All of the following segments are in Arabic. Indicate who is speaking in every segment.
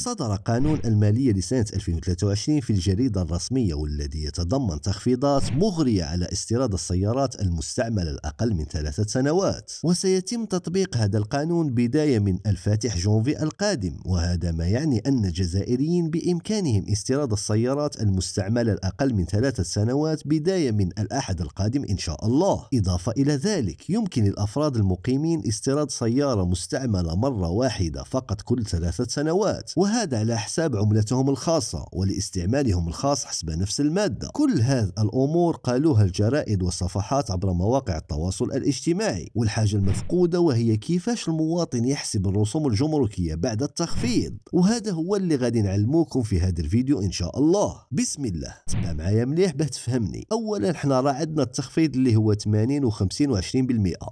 Speaker 1: صدر قانون المالية لسنة 2023 في الجريدة الرسمية والذي يتضمن تخفيضات مغرية على استيراد السيارات المستعملة الأقل من ثلاثة سنوات وسيتم تطبيق هذا القانون بداية من الفاتح جونفي القادم وهذا ما يعني أن الجزائريين بإمكانهم استيراد السيارات المستعملة الأقل من ثلاثة سنوات بداية من الأحد القادم إن شاء الله إضافة إلى ذلك يمكن الأفراد المقيمين استيراد سيارة مستعملة مرة واحدة فقط كل ثلاثة سنوات وهذا وهذا على حساب عملتهم الخاصة ولاستعمالهم الخاص حسب نفس المادة كل هذه الأمور قالوها الجرائد والصفحات عبر مواقع التواصل الاجتماعي والحاجة المفقودة وهي كيفاش المواطن يحسب الرسوم الجمركية بعد التخفيض وهذا هو اللي غادي نعلموكم في هذا الفيديو إن شاء الله بسم الله تبع معايا مليح باه تفهمني أولا حنا راه عندنا التخفيض اللي هو 80 و 50 و 20%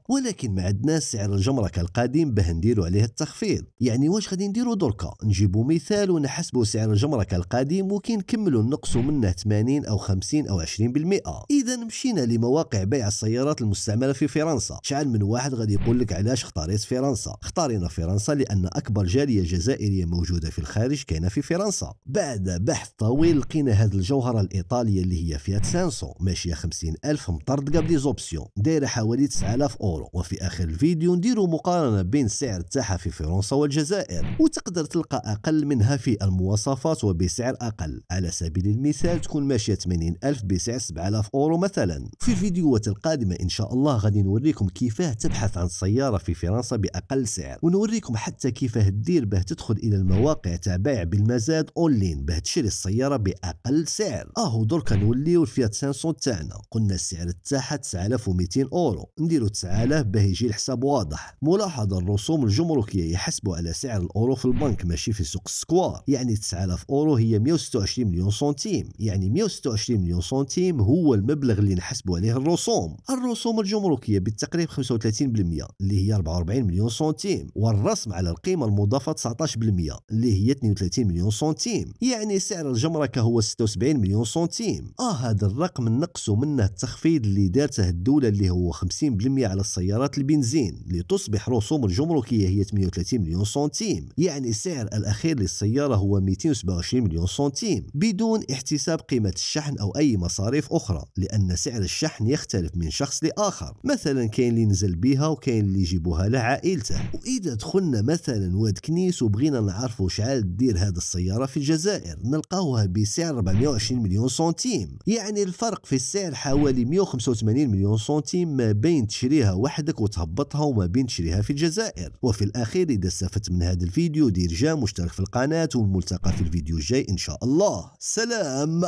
Speaker 1: ولكن ما عندناش سعر الجمركة القديم باه نديروا عليه التخفيض يعني واش غادي نديروا دركا نجيبوا مثال ونحسب سعر الجمرك القديم وكنكملوا نقصوا منه 80 او 50 او 20% اذا مشينا لمواقع بيع السيارات المستعمله في فرنسا شحال من واحد غادي يقول لك علاش اختاريت فرنسا اختارينا فرنسا لان اكبر جاليه جزائريه موجوده في الخارج كاينه في فرنسا بعد بحث طويل لقينا هذا الجوهره الايطاليه اللي هي فيات سانسو ماشيه 50000 مطرد قبل زوبسيون دايره حوالي 9000 اورو وفي اخر الفيديو نديروا مقارنه بين السعر تاعها في فرنسا والجزائر وتقدر تلقى اقل أقل منها في المواصفات وبسعر أقل على سبيل المثال تكون ماشية 80 ألف بسعر 7000 أورو مثلا في الفيديوهات القادمة إن شاء الله غادي نوريكم كيف تبحث عن سيارة في فرنسا بأقل سعر ونوريكم حتى كيف تدير به تدخل إلى المواقع تاع بيع بالمزاد أونلاين به تشري السيارة بأقل سعر أهو دركا نوليو الفيات 500 تاعنا قلنا السعر تاعها 9200 أورو نديرو 9000 باه يجي الحساب واضح ملاحظة الرسوم الجمركية يحسبوا على سعر الأورو في البنك ماشي في سوق سكوار يعني 9000 اورو هي 126 مليون سنتيم يعني 126 مليون سنتيم هو المبلغ اللي نحسبوا عليه الرسوم الرسوم الجمركيه بالتقريب 35% اللي هي 44 مليون سنتيم والرسم على القيمه المضافه 19% اللي هي 32 مليون سنتيم يعني سعر الجمركه هو 76 مليون سنتيم اه هذا الرقم نقصوا منه التخفيض اللي دارته الدوله اللي هو 50% على السيارات البنزين لتصبح رسوم الجمركيه هي 38 مليون سنتيم يعني سعر الاخير للسيارة هو 227 مليون سنتيم بدون احتساب قيمة الشحن أو أي مصاريف أخرى لأن سعر الشحن يختلف من شخص لآخر مثلا كاين اللي نزل بها وكاين اللي يجيبوها لعائلته وإذا دخلنا مثلا واد كنيس وبغينا نعرفوا شحال دير هذه السيارة في الجزائر نلقاوها بسعر 420 مليون سنتيم يعني الفرق في السعر حوالي 185 مليون سنتيم ما بين تشريها وحدك وتهبطها وما بين تشريها في الجزائر وفي الأخير إذا استفدت من هذا الفيديو دير جام واشترك في القناة القناة والملتقى في الفيديو الجاي إن شاء الله سلام